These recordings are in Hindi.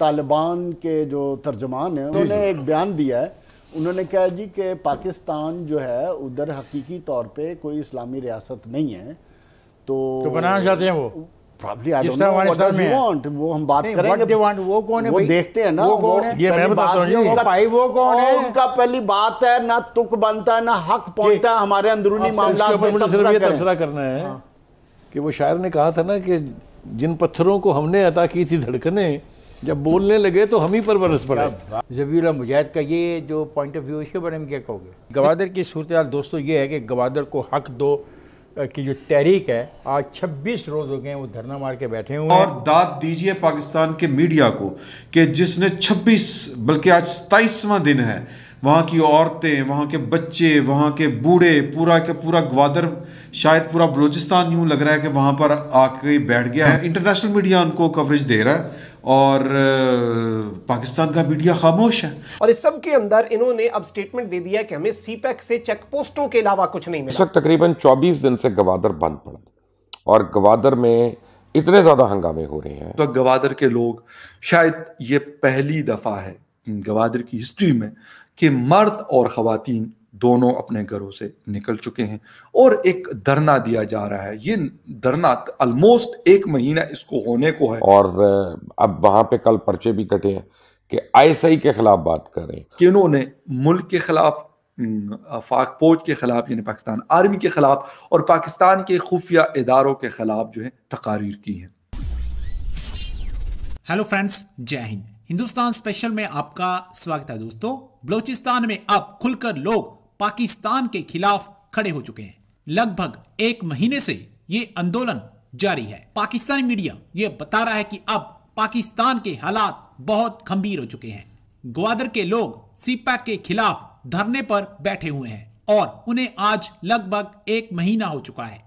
तालिबान के जो तर्जमान हैं उन्होंने एक बयान दिया है उन्होंने कहा जी कि पाकिस्तान जो है उधर हकीकी तौर पे कोई इस्लामी रियासत नहीं है तो, तो बनाना चाहते हैं वो वो देखते हैं ना उनका पहली बात है ना तुक बनता है ना हक पहुंचता हमारे अंदरूनी मामला करना है हाँ। कि वो शायर ने कहा था ना कि जिन पत्थरों को हमने अता की थी धड़कने जब बोलने लगे तो हम ही पर बरस पड़ा जबीर मुजाहिद का ये जो पॉइंट ऑफ व्यू इसके बारे में क्या कहोगे गवादर की सूरत दोस्तों ये है कि गवादर को हक दो की जो तहरीक है आज 26 रोज हो गए वो धरना मार के बैठे हुए और दाद दीजिए पाकिस्तान के मीडिया को कि जिसने 26 बल्कि आज सताईसवा दिन है वहाँ की औरतें वहाँ के बच्चे वहाँ के बूढ़े पूरा के पूरा ग्वादर शायद पूरा बलूचिस्तान यूँ लग रहा है कि वहाँ पर आके बैठ गया है हाँ। इंटरनेशनल मीडिया उनको कवरेज दे रहा है और पाकिस्तान का मीडिया खामोश है और इस सब के अंदर इन्होंने अब स्टेटमेंट दे दिया कि हमें सीपैक e से चेक पोस्टों के अलावा कुछ नहीं मिला इस वक्त तकरीबन 24 दिन से गवादर बंद पड़ा और गवादर में इतने ज़्यादा हंगामे हो रहे हैं तो गवादर के लोग शायद ये पहली दफ़ा है गवादर की हिस्ट्री में कि मर्द और खातन दोनों अपने घरों से निकल चुके हैं और एक धरना दिया जा रहा है ये धरना ऑलमोस्ट एक महीना इसको होने को है और अब वहां पे कल पर्चे भी कटे हैं कि आईएसआई के खिलाफ बात करें कि उन्होंने मुल्क के खिलाफ फाक फौज के खिलाफ यानी पाकिस्तान आर्मी के खिलाफ और पाकिस्तान के खुफिया इदारों के खिलाफ जो है तकारीर की है हेलो फ्रेंड्स जय हिंद हिंदुस्तान स्पेशल में आपका स्वागत है दोस्तों बलूचिस्तान में अब खुलकर लोग पाकिस्तान के खिलाफ खड़े हो चुके हैं लगभग एक महीने से ये आंदोलन जारी है पाकिस्तानी मीडिया ये बता रहा है कि अब पाकिस्तान के हालात बहुत गंभीर हो चुके हैं ग्वादर के लोग सीपैक के खिलाफ धरने पर बैठे हुए हैं और उन्हें आज लगभग एक महीना हो चुका है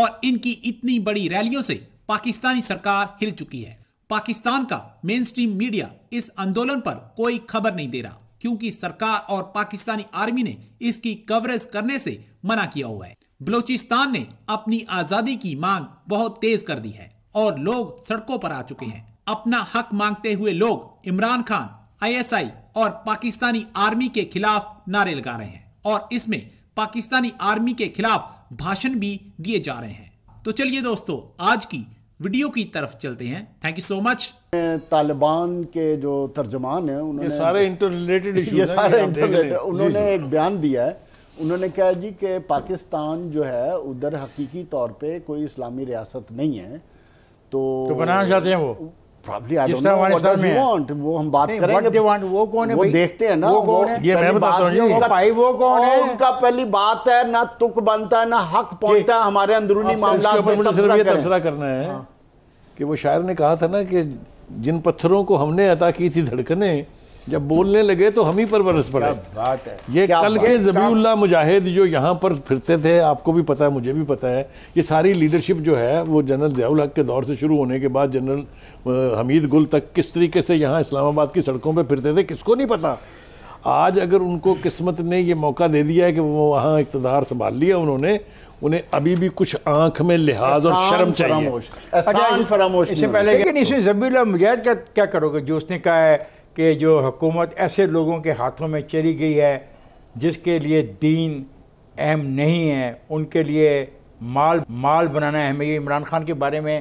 और इनकी इतनी बड़ी रैलियों से पाकिस्तानी सरकार हिल चुकी है पाकिस्तान का मेन स्ट्रीम मीडिया इस आंदोलन पर कोई खबर नहीं दे रहा क्योंकि सरकार और पाकिस्तानी आर्मी ने इसकी कवरेज करने से मना किया हुआ है बलूचिस्तान ने अपनी आजादी की मांग बहुत तेज कर दी है और लोग सड़कों पर आ चुके हैं अपना हक मांगते हुए लोग इमरान खान आईएसआई और पाकिस्तानी आर्मी के खिलाफ नारे लगा रहे हैं और इसमें पाकिस्तानी आर्मी के खिलाफ भाषण भी दिए जा रहे हैं तो चलिए दोस्तों आज की वीडियो की तरफ चलते हैं thank you so much Taliban के जो तर्जमान है उन्होंने सारे इंटर रिलेटेड ये सारे इंटर उन्होंने एक बयान दिया है उन्होंने कहा जी कि पाकिस्तान जो है उधर हकीकी तौर पे कोई इस्लामी रियासत नहीं है तो, तो बनाना चाहते हैं वो वो उनका पहली बात है ना तुक बनता है ना हक पहुंचता हमारे अंदरूनी करना है हाँ। वो शायर ने कहा था ना कि जिन पत्थरों को हमने अदा की थी धड़कने जब बोलने लगे तो हम ही पर बरस पड़े बात है ये कल के जबीउल्ला मुजाहिद जो यहाँ पर फिरते थे आपको भी पता है मुझे भी पता है ये सारी लीडरशिप जो है वो जनरल जयाउल हक के दौर से शुरू होने के बाद जनरल हमीद गुल तक किस तरीके से यहाँ इस्लामाबाद की सड़कों पर फिरते थे किसको नहीं पता आज अगर उनको किस्मत ने ये मौका दे दिया है कि वो वहाँ इकतदार संभाल लिया उन्होंने उन्हें अभी भी कुछ आंख में लिहाज और शर्म चाहिए अच्छा, इससे पहले लेकिन इसे जबीला मुजाहिद का क्या करोगे जो उसने कहा है कि जो हुकूमत ऐसे लोगों के हाथों में चली गई है जिसके लिए दीन अहम नहीं है उनके लिए माल माल बनाना अहम है इमरान खान के बारे में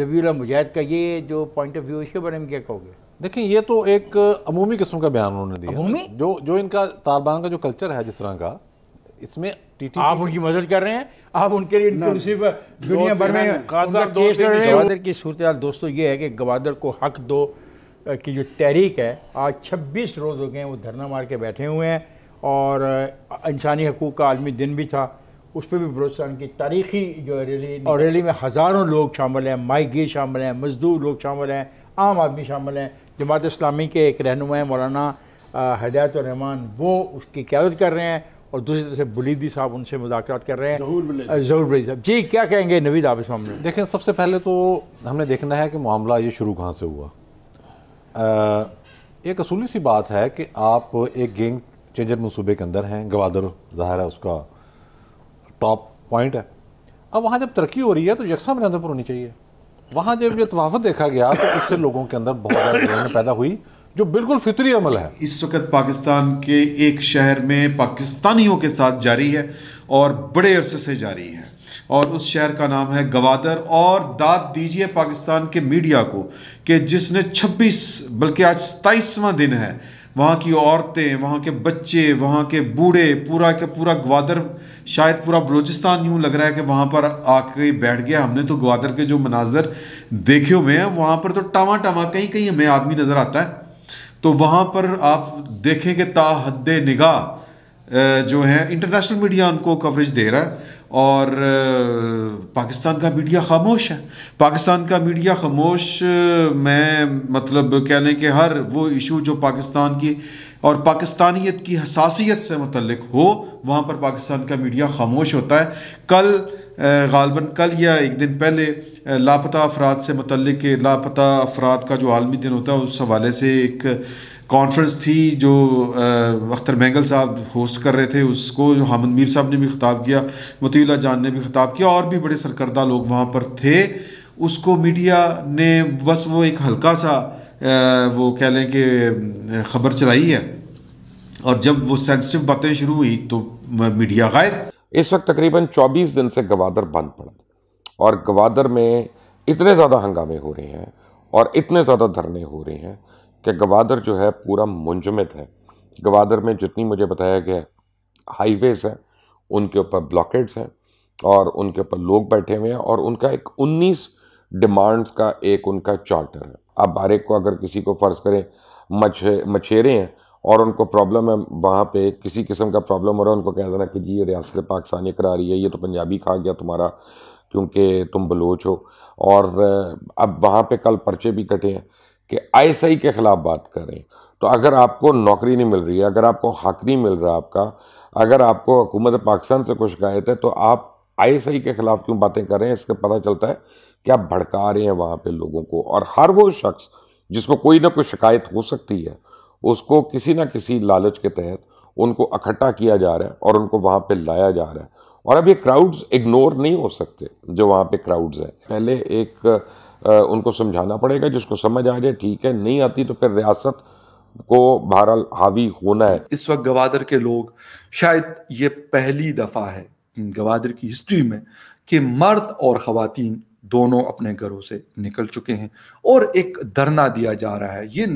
जबील मुजाहिद का ये जो पॉइंट ऑफ व्यू इसके बारे में क्या कहोगे देखिए ये तो एक अमूमी किस्म का बयान उन्होंने दिया अमूमी जो जो इनका तालिबान का जो कल्चर है जिस तरह का इसमें आप उनकी मदद कर रहे हैं आप उनके लिए दुनिया भर में की सूरत दोस्तों ये है कि गवादर को हक दो की जो तहरीक है आज 26 रोज़ हो गए हैं वो धरना मार के बैठे हुए हैं और इंसानी हकूक़ का आलमी दिन भी था उस पर भी बलोचिस्तान की तारीखी जो है रैली और रैली में हज़ारों लोग शामिल हैं गिर शामिल हैं मज़दूर लोग शामिल हैं आम आदमी शामिल हैं जमात इस्लामी के एक रहनुमा मौलाना हदायतरहमान रहमान वो उसकी क्यादत कर रहे हैं और दूसरी तरफ से बुलीदी साहब उनसे मुदाकर कर रहे हैं जहूर बुलीद साहब जी क्या कहेंगे नवीद आप इस मामले में देखें सबसे पहले तो हमने देखना है कि मामला ये शुरू कहाँ से हुआ एक असूली सी बात है कि आप एक गेंग चेंजर मनसूबे के अंदर हैं गवादर ज़ाहिर है उसका टॉप पॉइंट है अब वहाँ जब तरक्की हो रही है तो यकसा मेरे अंदर पर होनी चाहिए वहाँ जब ये तवाफत देखा गया तो उससे लोगों के अंदर बहुत ज़्यादा पैदा हुई जो बिल्कुल फितरी अमल है इस वक्त पाकिस्तान के एक शहर में पाकिस्तानियों के साथ जारी है और बड़े अरसे से जारी है और उस शहर का नाम है गवादर और दाद दीजिए पाकिस्तान के मीडिया को कि जिसने 26 बल्कि आज सताईसवां दिन है वहाँ की औरतें वहाँ के बच्चे वहाँ के बूढ़े पूरा के पूरा ग्वादर शायद पूरा बलूचिस्तान यूँ लग रहा है कि वहाँ पर आके बैठ गया हमने तो ग्वादर के जो मनाजर देखे हुए हैं वहाँ पर तो टवा टावा कहीं कहीं हमें आदमी नज़र आता है तो वहाँ पर आप देखें कि ताहद निगाह जो है इंटरनेशनल मीडिया उनको कवरेज दे रहा है और पाकिस्तान का मीडिया खामोश है पाकिस्तान का मीडिया खामोश मैं मतलब कह लें कि हर वो इशू जो पाकिस्तान की और पाकिस्तानियत की हसासीत से मतलब हो वहाँ पर पाकिस्तान का मीडिया खामोश होता है कल गालबन कल या एक दिन पहले लापता अफराद से मतलब लापता अफराद का जो आलमी दिन होता है उस हवाले से एक कॉन्फ्रेंस थी जो अख्तर मैंगल साहब होस्ट कर रहे थे उसको हामद मीर साहब ने भी खिताब किया मतीला जान ने भी खिताब किया और भी बड़े सरकर्दा लोग वहाँ पर थे उसको मीडिया ने बस वो एक हल्का सा वो कह लें कि खबर चलाई है और जब वो सेंसिटिव बातें शुरू हुई तो मीडिया गायब इस वक्त तकरीबन 24 दिन से गवादर बंद पड़ा और गवादर में इतने ज़्यादा हंगामे हो रहे हैं और इतने ज़्यादा धरने हो रहे हैं कि गवादर जो है पूरा मुंजमद है गवादर में जितनी मुझे बताया गया हाईवेज़ हैं उनके ऊपर ब्लॉकेट्स हैं और उनके ऊपर लोग बैठे हुए हैं और उनका एक 19 डिमांड्स का एक उनका चार्टर है आप बारेक को अगर किसी को फ़र्ज़ करें मछे मछेरे हैं और उनको प्रॉब्लम है वहाँ पे किसी किस्म का प्रॉब्लम हो रहा है उनको कह देना कि जी ये रियासत पाकिस्तानी करा रही है ये तो पंजाबी खा गया तुम्हारा क्योंकि तुम बलोच हो और अब वहाँ पे कल पर्चे भी कटे हैं कि आईएसआई के ख़िलाफ़ बात करें तो अगर आपको नौकरी नहीं मिल रही है अगर आपको हक नहीं मिल रहा आपका अगर आपको हुकूमत पाकिस्तान से कुछ शिकायत है तो आप आईएसआई के ख़िलाफ़ क्यों बातें कर रहे हैं इसका पता चलता है कि आप भड़का रहे हैं वहाँ पर लोगों को और हर वो शख्स जिसको कोई ना कोई शिकायत हो सकती है उसको किसी ना किसी लालच के तहत उनको इकट्ठा किया जा रहा है और उनको वहाँ पर लाया जा रहा है और अब ये क्राउड्स इग्नोर नहीं हो सकते जो वहाँ पे क्राउड्स हैं पहले एक आ, उनको समझाना पड़ेगा जिसको समझ आ जाए ठीक है नहीं आती तो फिर रियासत को बहरहाल हावी होना है इस वक्त गवादर के लोग शायद ये पहली दफ़ा है गवादर की हिस्ट्री में कि मर्द और ख़वातीन दोनों अपने घरों से निकल चुके हैं और एक धरना दिया जा रहा है ये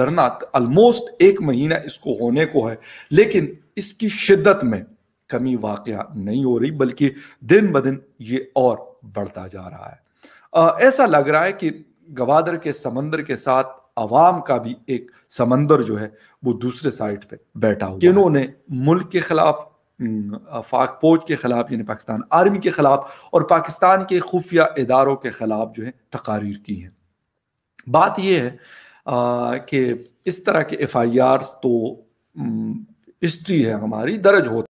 धरना ऑलमोस्ट एक महीना इसको होने को है लेकिन इसकी शिद्दत में कमी वाक़ नहीं हो रही बल्कि दिन ब दिन ये और बढ़ता जा रहा है ऐसा लग रहा है कि गवादर के समंदर के साथ आवाम का भी एक समंदर जो है वो दूसरे साइड पे बैठा हुआ जिन्होंने मुल्क के खिलाफ फाक फौज के खिलाफ यानी पाकिस्तान आर्मी के खिलाफ और पाकिस्तान के खुफिया इदारों के खिलाफ जो है तकारीर की हैं बात यह है कि इस तरह के एफ आई आर तो हिस्ट्री है हमारी दर्ज होते